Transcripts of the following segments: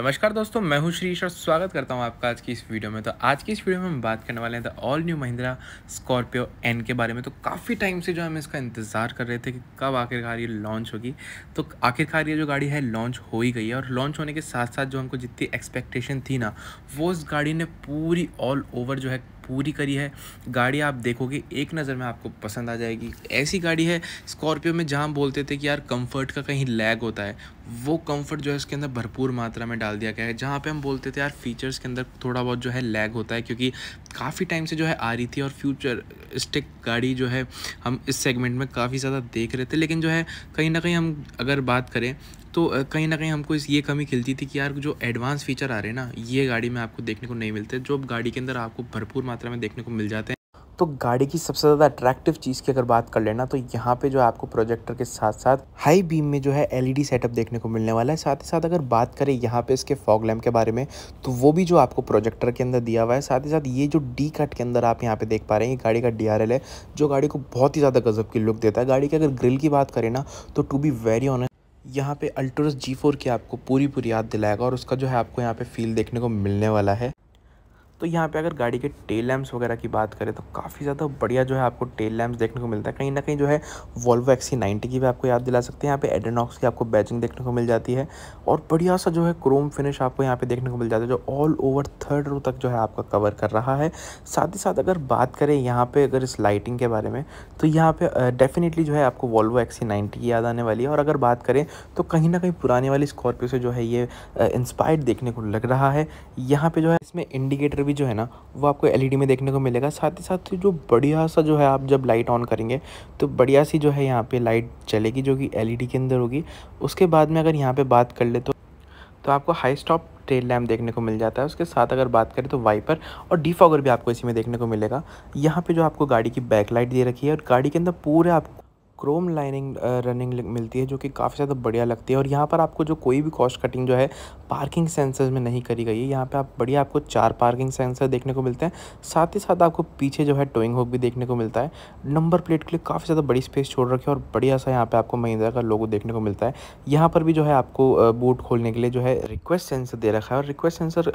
नमस्कार दोस्तों मैं हूं श्रीश और स्वागत करता हूं आपका आज की इस वीडियो में तो आज की इस वीडियो में हम बात करने वाले हैं the all new Mahindra Scorpio N के बारे में तो काफ़ी टाइम से जो हम इसका इंतज़ार कर रहे थे कि कब आखिरकार ये लॉन्च होगी तो आखिरकार ये जो गाड़ी है लॉन्च हो ही गई है और लॉन्च होने के साथ साथ जो हमको जितनी एक्सपेक्टेशन थी ना वो उस गाड़ी ने पूरी ऑल ओवर जो है पूरी करी है गाड़ी आप देखोगे एक नज़र में आपको पसंद आ जाएगी ऐसी गाड़ी है स्कॉर्पियो में जहाँ बोलते थे कि यार कंफर्ट का कहीं लैग होता है वो कंफर्ट जो है उसके अंदर भरपूर मात्रा में डाल दिया गया है जहाँ पे हम बोलते थे यार फीचर्स के अंदर थोड़ा बहुत जो है लैग होता है क्योंकि काफ़ी टाइम से जो है आ रही थी और फ्यूचर स्टिक गाड़ी जो है हम इस सेगमेंट में काफ़ी ज़्यादा देख रहे थे लेकिन जो है कहीं ना कहीं हम अगर बात करें तो कहीं ना कहीं हमको इस ये कमी खिलती थी कि यार जो एडवांस फीचर आ रहे हैं ना ये गाड़ी में आपको देखने को नहीं मिलते जो गाड़ी के अंदर आपको भरपूर मात्रा में देखने को मिल जाते हैं तो गाड़ी की सबसे ज़्यादा अट्रैक्टिव चीज़ की अगर बात कर लेना तो यहाँ पे जो आपको प्रोजेक्टर के साथ साथ हाई बीम में जो है एलईडी सेटअप देखने को मिलने वाला है साथ ही साथ अगर बात करें यहाँ पे इसके फॉग लैम्प के बारे में तो वो भी जो आपको प्रोजेक्टर के अंदर दिया हुआ है साथ ही साथ ये जो डी कट के अंदर आप यहाँ पे देख पा रहे हैं ये गाड़ी का डी है जो गाड़ी को बहुत ही ज़्यादा गजब की लुक देता है गाड़ी की अगर ग्रिल की बात करें ना तो टू बी वेरी ऑनर यहाँ पे अल्ट्रोस जी फोर की आपको पूरी पूरी याद दिलाएगा और उसका जो है आपको यहाँ पे फील देखने को मिलने वाला है तो यहाँ पे अगर गाड़ी के टेल लैम्प्स वगैरह की बात करें तो काफ़ी ज़्यादा बढ़िया जो है आपको टेल लैम्प्स देखने को मिलता है कहीं ना कहीं जो है वॉल्वो एक्सी नाइन्टी की भी आपको याद दिला सकते हैं यहाँ पे एडेनॉक्स की आपको बैचिंग देखने को मिल जाती है और बढ़िया सा जो है क्रोम फिनिश आपको यहाँ पे देखने को मिल जाता है जो ऑल ओवर थर्ड रो तक जो है आपका कवर कर रहा है साथ ही साथ अगर बात करें यहाँ पर अगर इस लाइटिंग के बारे में तो यहाँ पर डेफिनेटली जो है आपको वॉल्वो एक्सी नाइन्टी की याद आने वाली है और अगर बात करें तो कहीं ना कहीं पुराने वाली स्कॉर्पियो से जो है ये इंस्पायर्ड देखने को लग रहा है यहाँ पर जो है इसमें इंडिकेटर भी जो है ना वो आपको एलईडी e में देखने को मिलेगा साथ ही साथ जो बढ़िया सा जो है आप जब लाइट ऑन करेंगे तो बढ़िया सी जो है यहाँ पे लाइट चलेगी जो कि एलईडी e के अंदर होगी उसके बाद में अगर यहाँ पे बात कर ले तो तो आपको हाई स्टॉप टेल लैम्प देखने को मिल जाता है उसके साथ अगर बात करें तो वाइपर और डिफॉगर भी आपको इसी में देखने को मिलेगा यहाँ पे जो आपको गाड़ी की बैक लाइट दे रखी है और गाड़ी के अंदर पूरे आपको क्रोम लाइनिंग रनिंग मिलती है जो कि काफ़ी ज़्यादा बढ़िया लगती है और यहाँ पर आपको जो कोई भी कॉस्ट कटिंग जो है पार्किंग सेंसर्स में नहीं करी गई है यहाँ पे आप बढ़िया आपको चार पार्किंग सेंसर देखने को मिलते हैं साथ ही साथ आपको पीछे जो है टोइंग होक भी देखने को मिलता है नंबर प्लेट के लिए काफ़ी ज़्यादा बड़ी स्पेस छोड़ रखी है और बढ़िया सा यहाँ पर आपको महिंद्रा का लोगो देखने को मिलता है यहाँ पर भी जो है आपको बूट खोलने के लिए जो है रिक्वेस्ट सेंसर दे रखा है और रिक्वेस्ट सेंसर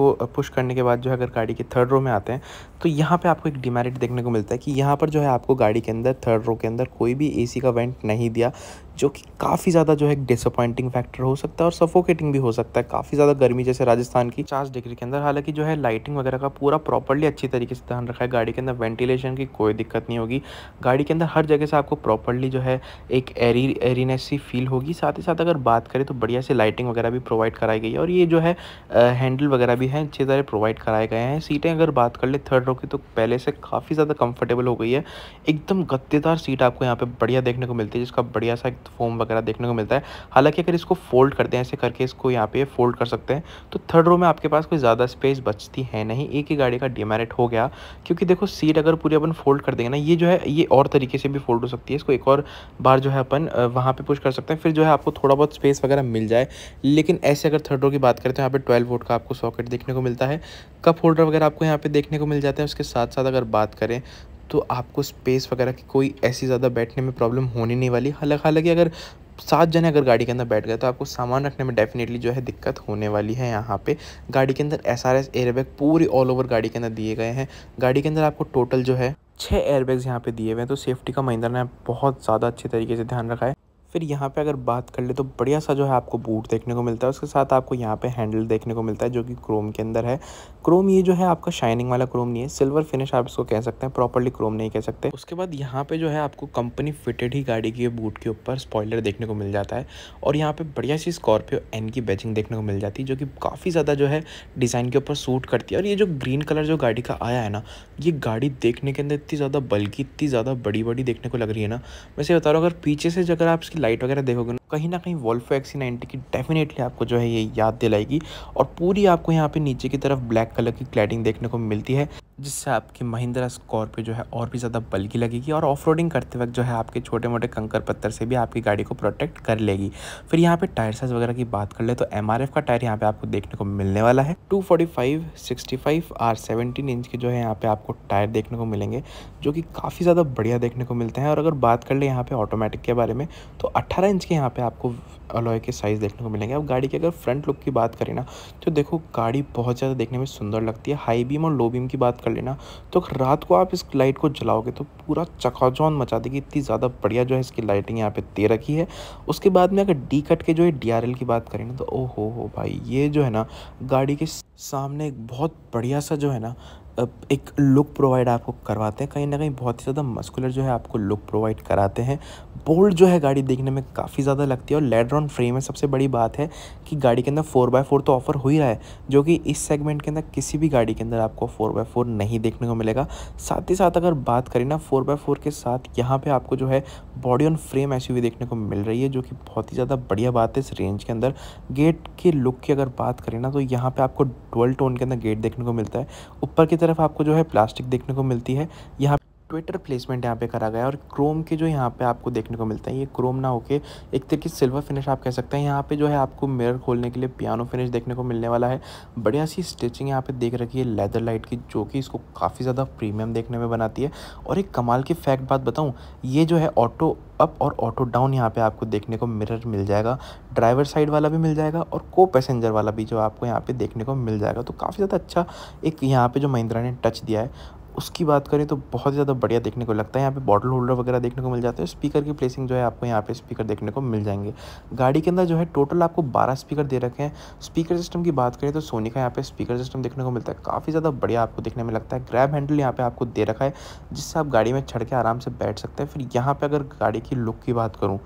को पुश करने के बाद जो है अगर गाड़ी के थर्ड रो में आते हैं तो यहाँ पे आपको एक डिमेरिट देखने को मिलता है कि यहाँ पर जो है आपको गाड़ी के अंदर थर्ड रो के अंदर कोई भी एसी का वेंट नहीं दिया जो कि काफ़ी ज़्यादा जो है डिसअपॉइंटिंग फैक्टर हो सकता है और सफोकेटिंग भी हो सकता है काफ़ी ज़्यादा गर्मी जैसे राजस्थान की चार डिग्री के अंदर हालांकि जो है लाइटिंग वगैरह का पूरा प्रॉपरली अच्छी तरीके से ध्यान रखा है गाड़ी के अंदर वेंटिलेशन की कोई दिक्कत नहीं होगी गाड़ी के अंदर हर जगह से आपको प्रॉपरली जो है एक एरी एरीनेस फील होगी साथ ही साथ अगर बात करें तो बढ़िया से लाइटिंग वगैरह भी प्रोवाइड कराई गई है और ये जो है हैंडल वगैरह भी हैं अच्छे तरह प्रोवाइड कराए गए हैं सीटें अगर बात कर ले थर्ड रो की तो पहले से काफ़ी ज़्यादा कंफर्टेबल हो गई है एकदम गत्तेदार सीट आपको यहाँ पे बढ़िया देखने को मिलती है जिसका बढ़िया सा फोम वगैरह देखने को मिलता है हालांकि अगर इसको फोल्ड करते हैं ऐसे करके इसको यहाँ पे फोल्ड कर सकते हैं तो थर्ड रो में आपके पास कोई ज़्यादा स्पेस बचती है नहीं एक ही गाड़ी का डिमेरिट हो गया क्योंकि देखो सीट अगर पूरी अपन फोल्ड कर देंगे ना ये जो है ये और तरीके से भी फोल्ड हो सकती है इसको एक और बार जो है अपन वहाँ पर पुष्ट कर सकते हैं फिर जो है आपको थोड़ा बहुत स्पेस वगैरह मिल जाए लेकिन ऐसे अगर थर्ड रो की बात करें तो यहाँ पर ट्वेल्व वोट का आपको सॉकेट देखने को मिलता है कप होल्डर वगैरह आपको यहाँ पे देखने को मिल जाता है उसके साथ साथ अगर बात करें तो आपको स्पेस वगैरह की कोई ऐसी ज़्यादा बैठने में प्रॉब्लम होने नहीं वाली हालांकि हालांकि अगर सात जने अगर गाड़ी के अंदर बैठ गए तो आपको सामान रखने में डेफिनेटली जो है दिक्कत होने वाली है यहाँ पे गाड़ी के अंदर एस आर एस एयरबैग पूरी ऑल ओवर गाड़ी के अंदर दिए गए हैं गाड़ी के अंदर आपको टोटल जो है छः एयरबैग्स यहाँ पे दिए हुए हैं तो सेफ्टी का महिंद्रा ने बहुत ज़्यादा अच्छे तरीके से ध्यान रखा है फिर यहाँ पे अगर बात कर ले तो बढ़िया सा जो है आपको बूट देखने को मिलता है उसके साथ आपको यहाँ पे हैंडल देखने को मिलता है जो कि क्रोम के अंदर है क्रोम ये जो है आपका शाइनिंग वाला क्रोम नहीं है सिल्वर फिनिश आप इसको कह सकते हैं प्रॉपरली क्रोम नहीं कह सकते उसके बाद यहाँ पे जो है आपको कंपनी फिटेड ही गाड़ी की बूट के ऊपर स्पॉयलर देखने को मिल जाता है और यहाँ पे बढ़िया सी स्कॉर्पियो एन की बैचिंग देखने को मिल जाती है जो कि काफ़ी ज़्यादा जो है डिज़ाइन के ऊपर सूट करती है और ये जो ग्रीन कलर जो गाड़ी का आया है ना ये गाड़ी देखने के अंदर इतनी ज़्यादा बल्कि इतनी ज़्यादा बड़ी बड़ी देखने को लग रही है ना वैसे बता रहा हूँ अगर पीछे से अगर आप इसकी लाइट वगैरह देखोगे ना कहीं ना कहीं वॉल्फो एक्सी नाइनटी की डेफिनेटली आपको जो है ये याद दिलाएगी और पूरी आपको यहाँ पे नीचे की तरफ ब्लैक कलर की क्लैडिंग देखने को मिलती है जिससे आपकी महिंद्रा स्कॉर्पियो जो है और भी ज़्यादा बल्कि लगेगी और ऑफ करते वक्त जो है आपके छोटे मोटे कंकर पत्थर से भी आपकी गाड़ी को प्रोटेक्ट कर लेगी फिर यहाँ पे टायर साइज वगैरह की बात कर ले तो एम का टायर यहाँ पे आपको देखने को मिलने वाला है टू फोर्टी फाइव इंच के जो है यहाँ पे आपको टायर देखने को मिलेंगे जो कि काफ़ी ज़्यादा बढ़िया देखने को मिलते हैं और अगर बात कर ले यहाँ पे ऑटोमेटिक के बारे में तो अट्ठारह इंच के यहाँ पे आपको अलॉय के साइज़ देखने को मिलेंगे अब गाड़ी की अगर फ्रंट लुक की बात करें ना तो देखो गाड़ी बहुत ज़्यादा देखने में सुंदर लगती है हाई बीम और लो बीम की बात कर लेना तो रात को आप इस लाइट को जलाओगे तो पूरा चकाचौन मचा देगी इतनी ज़्यादा बढ़िया जो है इसकी लाइटिंग यहाँ पे दे रखी है उसके बाद में अगर डी कट के जो है डी की बात करें ना तो ओ हो हो भाई ये जो है ना गाड़ी के सामने एक बहुत बढ़िया सा जो है ना एक लुक प्रोवाइड आपको करवाते हैं कहीं ना कहीं बहुत ही ज़्यादा मस्कुलर जो है आपको लुक प्रोवाइड कराते हैं बोल्ड जो है गाड़ी देखने में काफ़ी ज़्यादा लगती है और लेडर ऑन फ्रेम में सबसे बड़ी बात है कि गाड़ी के अंदर फोर बाय फोर तो ऑफर हो ही रहा है जो कि इस सेगमेंट के अंदर किसी भी गाड़ी के अंदर आपको फोर बाय फोर नहीं देखने को मिलेगा साथ ही साथ अगर बात करें ना फोर बाय फोर के साथ यहाँ पर आपको जो है बॉडी ऑन फ्रेम एस देखने को मिल रही है जो कि बहुत ही ज़्यादा बढ़िया बात है इस रेंज के अंदर गेट के लुक की अगर बात करें ना तो यहाँ पर आपको ट्वेल्व टोन के अंदर गेट देखने को मिलता है ऊपर की तरफ तरफ आपको जो है प्लास्टिक देखने को मिलती है यहाँ ट्विटर प्लेसमेंट यहाँ पे करा गया है और क्रोम के जो यहाँ पे आपको देखने को मिलता है ये क्रोम ना होके एक तरीके सिल्वर फिनिश आप कह सकते हैं यहाँ पे जो है आपको मिरर खोलने के लिए पियानो फिनिश देखने को मिलने वाला है बढ़िया सी स्टिचिंग यहाँ पे देख रखी है लेदर लाइट की जो कि इसको काफ़ी ज़्यादा प्रीमियम देखने में बनाती है और एक कमाल की फैक्ट बात बताऊँ ये जो है ऑटो अप और ऑटो डाउन यहाँ पे आपको देखने को मिरर मिल जाएगा ड्राइवर साइड वाला भी मिल जाएगा और को पैसेंजर वाला भी जो आपको यहाँ पे देखने को मिल जाएगा तो काफ़ी ज़्यादा अच्छा एक यहाँ पे जो महिंद्रा ने टच दिया है उसकी बात करें तो बहुत ज़्यादा बढ़िया देखने को लगता है यहाँ पे बॉटल होल्डर वगैरह देखने को मिल जाते हैं स्पीकर की प्लेसिंग जो है आपको यहाँ पे स्पीकर देखने को मिल जाएंगे गाड़ी के अंदर जो है टोटल आपको 12 स्पीकर दे रखे हैं स्पीकर सिस्टम की बात करें तो सोनी का यहाँ पे स्पीकर सिस्टम देखने को मिलता है काफ़ी ज़्यादा बढ़िया आपको देखने में लगता है ग्रैब हैंडल यहाँ पर आपको दे रखा है जिससे आप गाड़ी में चढ़ के आराम से बैठ सकते हैं फिर यहाँ पर अगर गाड़ी की लुक की बात करूँ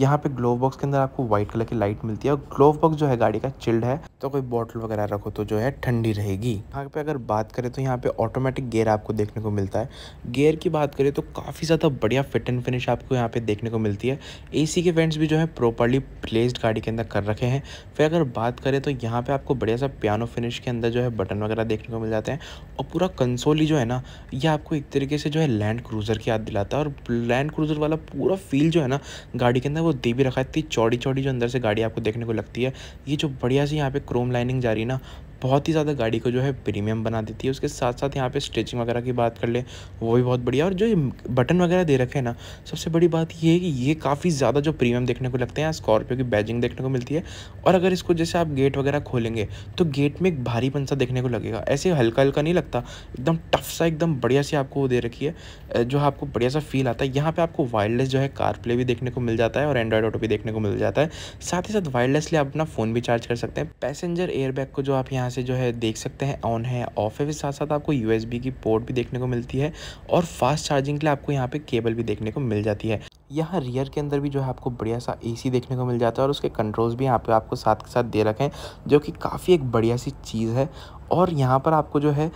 यहाँ पे ग्लोव बॉक्स के अंदर आपको व्हाइट कलर की लाइट मिलती है और ग्लोव बॉक्स जो है गाड़ी का चिल्ड है तो कोई बॉटल वगैरह रखो तो जो है ठंडी रहेगी यहाँ पे अगर बात करें तो यहाँ पे ऑटोमेटिक गियर आपको देखने को मिलता है गियर की बात करें तो काफ़ी ज़्यादा बढ़िया फिट एंड फिनिश आपको यहाँ पे देखने को मिलती है एसी के वेंट्स भी जो है प्रॉपरली प्लेस्ड गाड़ी के अंदर कर रखे हैं फिर अगर बात करें तो यहाँ पर आपको बढ़िया सा पियानो फिनिश के अंदर जो है बटन वगैरह देखने को मिल जाते हैं और पूरा कंसोल ही जो है ना ये आपको एक तरीके से जो है लैंड क्रूज़र की याद दिलाता है और लैंड क्रूज़र वाला पूरा फील जो है ना गाड़ी के अंदर है वो दे भी रखा है इतनी चौड़ी चौड़ी जो अंदर से गाड़ी आपको देखने को लगती है ये जो बढ़िया सी यहाँ पे क्रोम लाइनिंग जा रही है ना बहुत ही ज़्यादा गाड़ी को जो है प्रीमियम बना देती है उसके साथ साथ यहाँ पे स्टिचिंग वगैरह की बात कर ले वो भी बहुत बढ़िया और जो ये बटन वगैरह दे रखे हैं ना सबसे बड़ी बात ये है कि ये काफ़ी ज़्यादा जो प्रीमियम देखने को लगते हैं स्कॉर्पियो की बैजिंग देखने को मिलती है और अगर इसको जैसे आप गेट वगैरह खोलेंगे तो गेट में एक भारी पंसा देखने को लगेगा ऐसे हल्का हल्का नहीं लगता एकदम टफ सा एकदम बढ़िया से आपको वो दे रखी है जो आपको बढ़िया सा फील आता है यहाँ पर आपको वायरलेस जो है कार प्ले भी देखने को मिल जाता है और एंड्रॉयड ऑटो भी देखने को मिल जाता है साथ ही साथ वायरलेसली आप अपना फ़ोन भी चार्ज कर सकते हैं पैसेंजर एयरबैग को जो आप यहाँ से जो है देख सकते हैं ऑन है ऑफ है साथ साथ आपको यू की पोर्ट भी देखने को मिलती है और फास्ट चार्जिंग के लिए आपको यहाँ पे केबल भी देखने को मिल जाती है यहाँ रियर के अंदर भी जो है आपको बढ़िया सा एसी देखने को मिल जाता है और उसके कंट्रोल्स भी यहाँ पे आपको साथ के साथ दे रखे हैं जो कि काफ़ी एक बढ़िया सी चीज़ है और यहाँ पर आपको जो है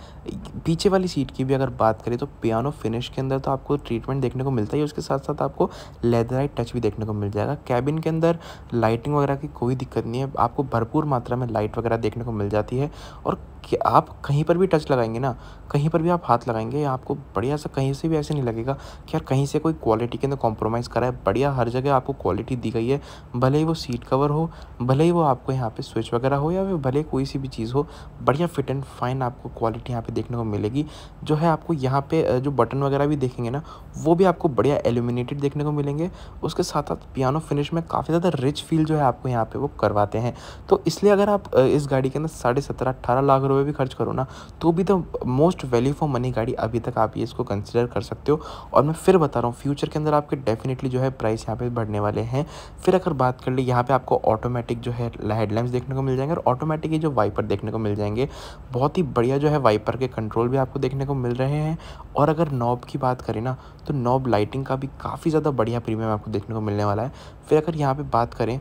पीछे वाली सीट की भी अगर बात करें तो पियानो फिनिश के अंदर तो आपको ट्रीटमेंट देखने को मिलता है उसके साथ साथ आपको लेदराइट टच भी देखने को मिल जाएगा कैबिन के अंदर लाइटिंग वगैरह की कोई दिक्कत नहीं है आपको भरपूर मात्रा में लाइट वगैरह देखने को मिल जाती है और कि आप कहीं पर भी टच लगाएंगे ना कहीं पर भी आप हाथ लगाएंगे या आपको बढ़िया सा कहीं से भी ऐसे नहीं लगेगा कि यार कहीं से कोई क्वालिटी के अंदर कॉम्प्रोमाइज़ करा है बढ़िया हर जगह आपको क्वालिटी दी गई है भले ही वो सीट कवर हो भले ही वो आपको यहाँ पे स्विच वगैरह हो या फिर भले कोई सी भी चीज़ हो बढ़िया फिट एंड फाइन आपको क्वालिटी यहाँ पर देखने को मिलेगी जो है आपको यहाँ पर जो बटन वगैरह भी देखेंगे ना वो भी आपको बढ़िया एल्यूमिनेटेड देखने को मिलेंगे उसके साथ साथ पियानो फिनिश में काफ़ी ज़्यादा रिच फील जो है आपको यहाँ पर वो करवाते हैं तो इसलिए अगर आप इस गाड़ी के अंदर साढ़े सत्रह अट्ठारह लाख रुपये रुपये भी खर्च करो ना तो भी the most value for money गाड़ी अभी तक आप ये इसको कंसिडर कर सकते हो और मैं फिर बता रहा हूँ फ्यूचर के अंदर आपके डेफिनेटली जो है प्राइस यहाँ पे बढ़ने वाले हैं फिर अगर बात कर ली यहाँ पे आपको ऑटोमेटिक जो है हेडलाइट्स देखने को मिल जाएंगे और ऑटोमेटिक ही जो वाइपर देखने को मिल जाएंगे बहुत ही बढ़िया जो है वाइपर के कंट्रोल भी आपको देखने को मिल रहे हैं और अगर नॉब की बात करें ना तो नॉब लाइटिंग का भी काफ़ी ज़्यादा बढ़िया प्रीमियम आपको देखने को मिलने वाला है फिर अगर यहाँ पर बात करें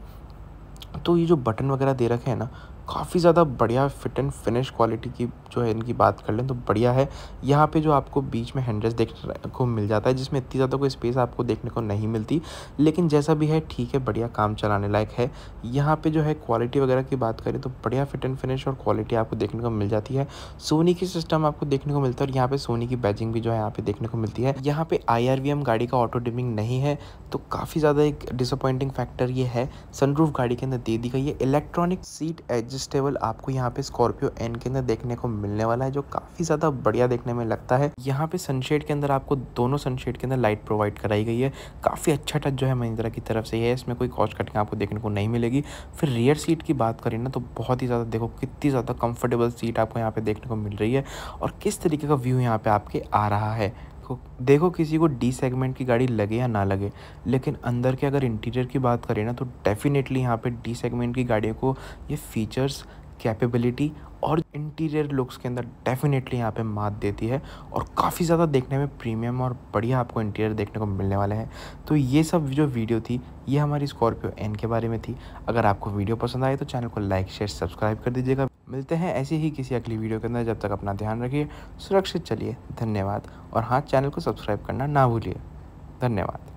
तो ये जो बटन वगैरह दे रखे हैं ना काफ़ी ज़्यादा बढ़िया फिट एंड फिनिश क्वालिटी की जो है इनकी बात कर लें तो बढ़िया है यहाँ पे जो आपको बीच में हैंड्रेस देखने को मिल जाता है जिसमें इतनी ज़्यादा कोई स्पेस आपको देखने को नहीं मिलती लेकिन जैसा भी है ठीक है बढ़िया काम चलाने लायक है यहाँ पे जो है क्वालिटी वगैरह की बात करें तो बढ़िया फिट एंड फिनिश और क्वालिटी आपको देखने को मिल जाती है सोनी की सिस्टम आपको देखने को मिलता है और यहाँ पर सोनी की बैजिंग भी जो है यहाँ पे देखने को मिलती है यहाँ पे आई गाड़ी का ऑटो डिमिंग नहीं है तो काफ़ी ज़्यादा एक डिसअपॉइंटिंग फैक्टर ये है सनरूफ गाड़ी के अंदर दे दी गई है इलेक्ट्रॉनिक सीट एज एडजस्टेबल आपको यहाँ पे स्कॉर्पियो एन के अंदर देखने को मिलने वाला है जो काफ़ी ज़्यादा बढ़िया देखने में लगता है यहाँ पे सनशेड के अंदर आपको दोनों सनशेड के अंदर लाइट प्रोवाइड कराई गई है काफ़ी अच्छा टच जो है महिंद्रा की तरफ से है इसमें कोई कॉस्ट कटिंग आपको देखने को नहीं मिलेगी फिर रियर सीट की बात करें ना तो बहुत ही ज़्यादा देखो कितनी ज़्यादा कंफर्टेबल सीट आपको यहाँ पे देखने को मिल रही है और किस तरीके का व्यू यहाँ पे आपके आ रहा है देखो देखो किसी को डी सेगमेंट की गाड़ी लगे या ना लगे लेकिन अंदर के अगर इंटीरियर की बात करें ना तो डेफिनेटली यहाँ पे डी सेगमेंट की गाड़ियों को ये फीचर्स कैपेबिलिटी और इंटीरियर लुक्स के अंदर डेफिनेटली यहाँ पे मात देती है और काफ़ी ज़्यादा देखने में प्रीमियम और बढ़िया आपको इंटीरियर देखने को मिलने वाला है तो ये सब जो वीडियो थी ये हमारी स्कॉर्पियो एन के बारे में थी अगर आपको वीडियो पसंद आए तो चैनल को लाइक शेयर सब्सक्राइब कर दीजिएगा मिलते हैं ऐसी ही किसी अगली वीडियो के अंदर जब तक अपना ध्यान रखिए सुरक्षित चलिए धन्यवाद और हाँ चैनल को सब्सक्राइब करना ना भूलिए धन्यवाद